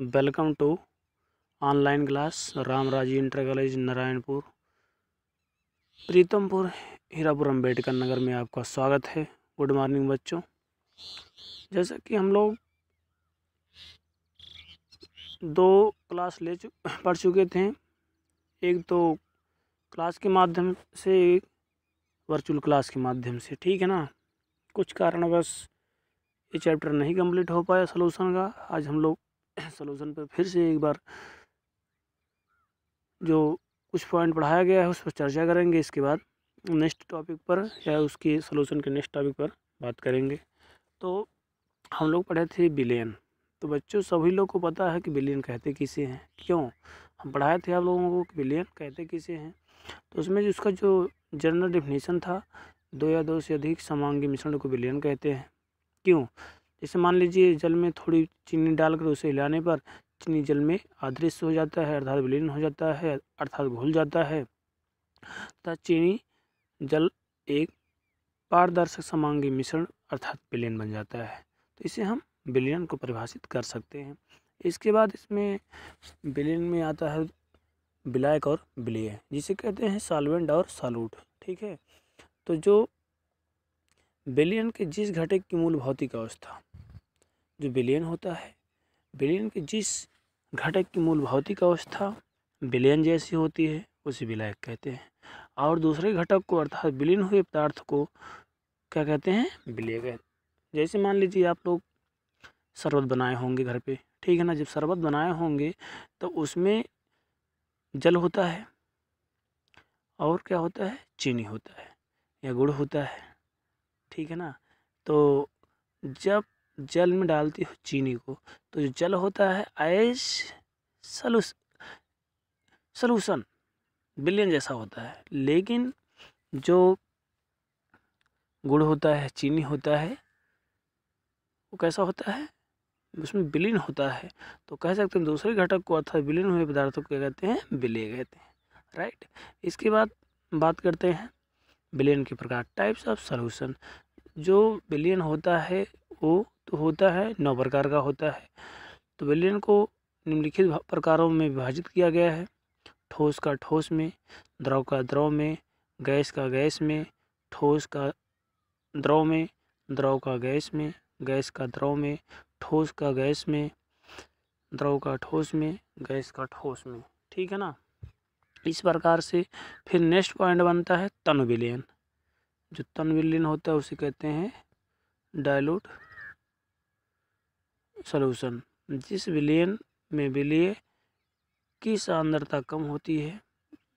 welcome to online class Ram Raji inter college Narayanpur Pritampur Hirapur Ambedkar Nagar में आपका स्वागत है गुड मॉर्निंग बच्चों जैसा कि हम लोग दो क्लास ले चु पढ़ चुके थे एक तो क्लास के माध्यम से एक वर्चुअल क्लास के माध्यम से ठीक है ना कुछ कारणवश ये चैप्टर नहीं कंप्लीट हो पाया सोलूशन का आज हम लोग सोलूशन पर फिर से एक बार जो कुछ पॉइंट पढ़ाया गया है उस पर चर्चा करेंगे इसके बाद नेक्स्ट टॉपिक पर या उसके सोलूशन के नेक्स्ट टॉपिक पर बात करेंगे तो हम लोग पढ़े थे बिलियन तो बच्चों सभी लोग को पता है कि बिलियन कहते किसे हैं क्यों हम पढ़ाए थे आप लोगों को कि बिलियन कहते किसे हैं तो उसमें जो उसका जो जनरल डिफिनेशन था दो या दो से अधिक समांगी मिश्रण को बिलियन कहते हैं क्यों जैसे मान लीजिए जल में थोड़ी चीनी डालकर उसे हिलाने पर चीनी जल में अदृश्य हो जाता है अर्थात विलीन हो जाता है अर्थात घुल जाता है तथा चीनी जल एक पारदर्शक समांगी मिश्रण अर्थात विलीन बन जाता है तो इसे हम विलीन को परिभाषित कर सकते हैं इसके बाद इसमें विलीन में आता है विलायक और विलय जिसे कहते हैं सॉल्वेंट और सालूट ठीक है तो जो बिलियन के जिस घटक की मूल भौतिक अवस्था जो बिलियन होता है बिलियन के जिस घटक की मूल भौतिक अवस्था बिलियन जैसी होती है उसे विलायक कहते हैं और दूसरे घटक को अर्थात विलीन हुए पदार्थ को क्या कहते हैं विलय कहते जैसे मान लीजिए आप लोग शरबत बनाए होंगे घर पे ठीक है ना जब शरबत बनाए होंगे तो उसमें जल होता है और क्या होता है चीनी होता है या गुड़ होता है ठीक है ना तो जब जल में डालती हो चीनी को तो जो जल होता है आइस सलूस सलूसन बिलियन जैसा होता है लेकिन जो गुड़ होता है चीनी होता है वो कैसा होता है उसमें बिलीन होता है तो कह सकते हैं दूसरे घटक को अर्थात बिलीन हुए पदार्थों को क्या कहते हैं बिले कहते हैं राइट इसके बाद बात करते हैं बिलियन के प्रकार टाइप्स ऑफ सॉल्यूशन जो बिलियन होता है वो तो होता है नौ प्रकार का होता है तो बिलियन को निम्नलिखित प्रकारों में विभाजित किया गया है ठोस का ठोस में द्रव का द्रव में गैस का गैस में ठोस का द्रव में द्रव का गैस में गैस का द्रव में ठोस का गैस में द्रव का ठोस में गैस का ठोस में ठीक है ना इस प्रकार से फिर नेक्स्ट पॉइंट बनता है तनु विलयन जो तन विलीन होता है उसे कहते हैं डायलूट सॉल्यूशन जिस विलियन में विलय की सांद्रता कम होती है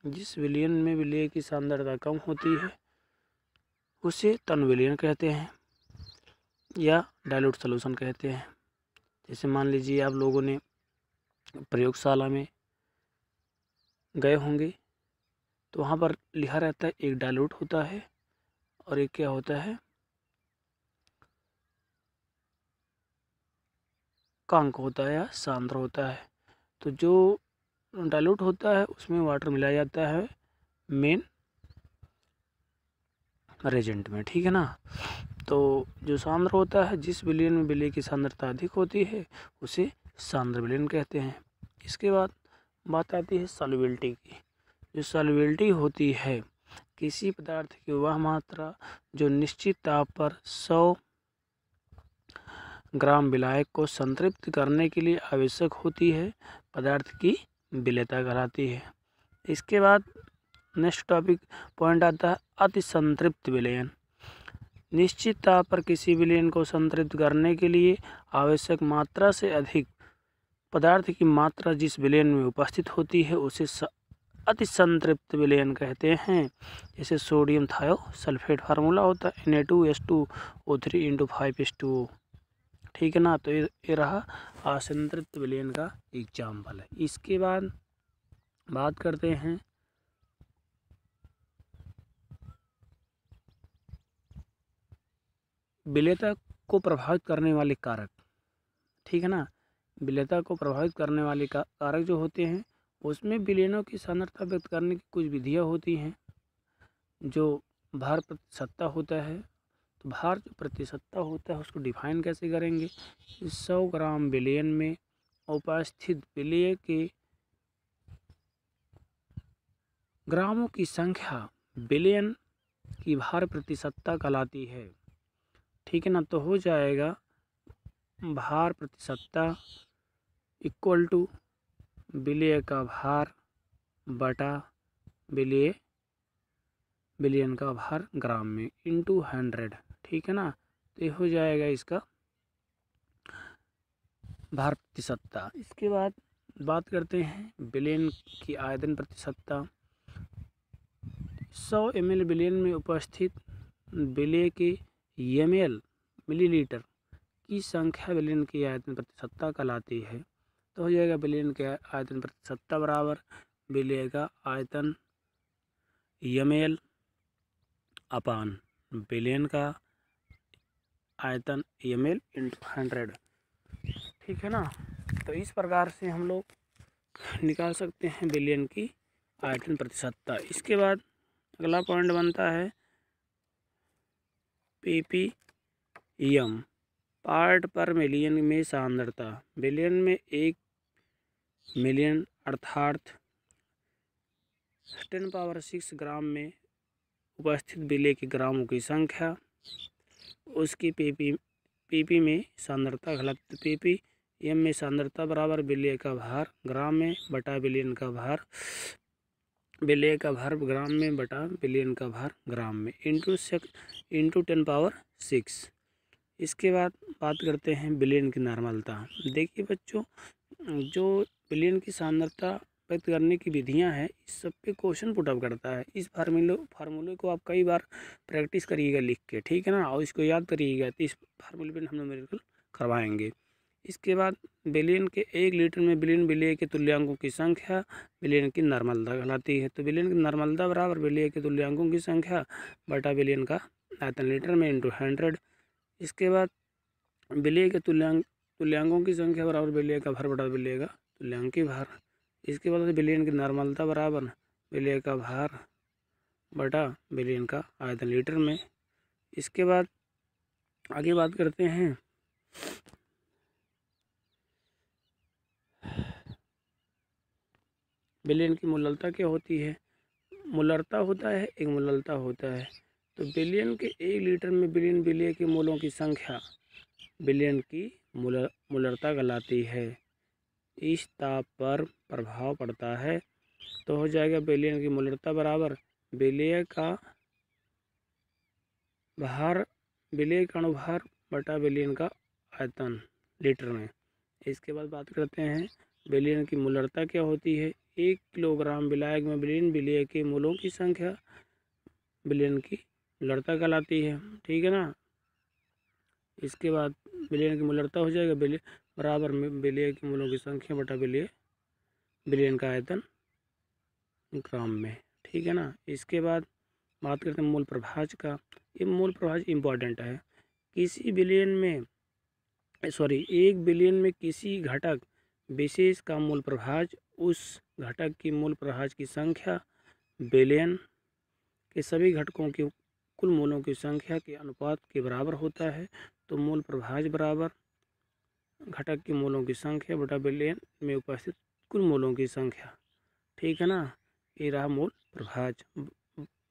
जिस विलियन में विलय की सांद्रता कम होती है उसे तन विलियन कहते हैं या डायलूट सॉल्यूशन कहते हैं जैसे मान लीजिए आप लोगों ने प्रयोगशाला में गए होंगे तो वहाँ पर लिखा रहता है एक डायलूट होता है और एक क्या होता है कांक होता है या सांद्र होता है तो जो डाइल्यूट होता है उसमें वाटर मिलाया जाता है मेन रेजेंट में ठीक है ना तो जो सांद्र होता है जिस बिलियन में बिले की सांद्रता अधिक होती है उसे सांद्र बिलियन कहते हैं इसके बाद बात आती है सॉल्युबिलिटी की जो सॉल्युबिलिटी होती है किसी पदार्थ की वह मात्रा जो निश्चित ताप पर 100 ग्राम विलायक को संतृप्त करने के लिए आवश्यक होती है पदार्थ की विलयता कराती है इसके बाद नेक्स्ट टॉपिक पॉइंट आता है अति संतृप्त विलयन निश्चित ताप पर किसी विलयन को संतृप्त करने के लिए आवश्यक मात्रा से अधिक पदार्थ की मात्रा जिस विलयन में उपस्थित होती है उसे अति संतृप्त विलयन कहते हैं जैसे सोडियम थायो सल्फेट फार्मूला होता है N A two S two O three into five S two ठीक है ना तो ये रहा असंतृप्त विलयन का एग्जाम्पल है इसके बाद बात करते हैं विलेता को प्रभावित करने वाले कारक ठीक है ना विलेता को प्रभावित करने वाले का कारक जो होते हैं उसमें विलयनों की सांद्रता व्यक्त करने की कुछ विधियाँ होती हैं जो भार प्रतिशतता होता है तो भार जो प्रतिशतता होता है उसको डिफाइन कैसे करेंगे सौ ग्राम विलयन में उपस्थित विलय के ग्रामों की संख्या बिलियन की भार प्रतिशत्ता कहलाती है ठीक है ना तो हो जाएगा भार प्रतिशत्ता इक्वल टू विलय का भार बटा विलय बिलियन का भार ग्राम में इंटू हंड्रेड ठीक है ना तो ये हो जाएगा इसका भार प्रतिशतता इसके बाद बात करते हैं बिलियन की आयतन प्रतिशतता सौ एम बिलियन में उपस्थित बिले के एम मिलीलीटर की संख्या बिलियन की आयतन प्रतिशतता कहलाती है तो हो जाएगा विलयन के आयतन प्रति सत्ता बराबर विलय का आयतन यम एल अपान विलयन का आयतन यम एल इंटू हंड्रेड ठीक है ना तो इस प्रकार से हम लोग निकाल सकते हैं बिलियन की आयतन प्रतिशतता इसके बाद अगला पॉइंट बनता है P P M part per million में सांद्रता बिलियन में एक मिलियन अर्थात टेन पावर सिक्स ग्राम में उपस्थित बिले के ग्रामों की संख्या उसकी पीपी पीपी में सांद्रता घलत पीपी एम में सांद्रता बराबर बिले का भार ग्राम में बटा बिलियन का भार बिले का भार ग्राम में बटा बिलियन का भार ग्राम में इंटू से इंटू टेन पावर सिक्स इसके बाद बात करते हैं बिलियन की नॉर्मलता देखिए बच्चों जो विलयन की सांद्रता व्यक्त करने की विधियां हैं इस सब पे क्वेश्चन पुटअप करता है इस फार्मूले फार्मूले को आप कई बार प्रैक्टिस करिएगा लिख के ठीक है ना और इसको याद करिएगा तो इस फार्मूले पर हम न्यूमेरिकल करवाएंगे इसके बाद बिलियन के एक लीटर में बिलियन बिलिय के तुल्यांकों की संख्या बिलियन की नर्मलता कहलाती है तो बिलियन की नर्मलता बराबर बिलिय के तुल्यांकों की संख्या बटा बिलियन का आयतन लीटर में इंटू हंड्रेड इसके बाद बिलिय के तुल्यांक तुल्यांकों की संख्या बराबर बिलिय का भर बटा बिलिय का तो लंग के भार इसके बाद बिलियन की नॉर्मलता बराबर बिलियन का भार बटा बिलियन का आयतन लीटर में इसके बाद आगे बात करते हैं बिलियन की मुललता क्या होती है मुलरता होता है एक मुललता होता है तो बिलियन के एक लीटर में बिलियन बिलिय के मूलों की संख्या बिलियन की मुलर मुलरता कहलाती है इस ताप पर प्रभाव पड़ता है तो हो जाएगा बेलियन की मूल्यता बराबर बेलिय का भार बेलिय का अनुभार बटा बेलियन का आयतन लीटर में इसके बाद बात करते हैं बेलियन की मूलरता क्या होती है एक किलोग्राम बिलायक में बिलियन बिलिय के मूलों की संख्या बिलियन की मूलरता कहलाती है ठीक है ना इसके बाद बिलियन की मूलरता हो जाएगा बिलियन बराबर में विलय के मूलों की संख्या बटा विलय विलयन का आयतन ग्राम में ठीक है ना इसके बाद बात करते हैं मूल प्रभाज का ये मूल प्रभाज इम्पॉर्टेंट है किसी बिलियन में सॉरी एक बिलियन में किसी घटक विशेष का मूल प्रभाज उस घटक की मूल प्रभाज की संख्या बिलियन के सभी घटकों की कुल मूलों की संख्या के अनुपात के बराबर होता है तो मूल प्रभाज बराबर घटक के मोलों की संख्या बटा विलयन में उपस्थित कुल मोलों की संख्या ठीक है ना ये रहा मोल प्रभाज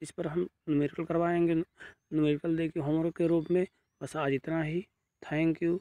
इस पर हम न्यूमेरिकल करवाएंगे न्यूमेरिकल देखिए होमवर्क के रूप में बस आज इतना ही थैंक यू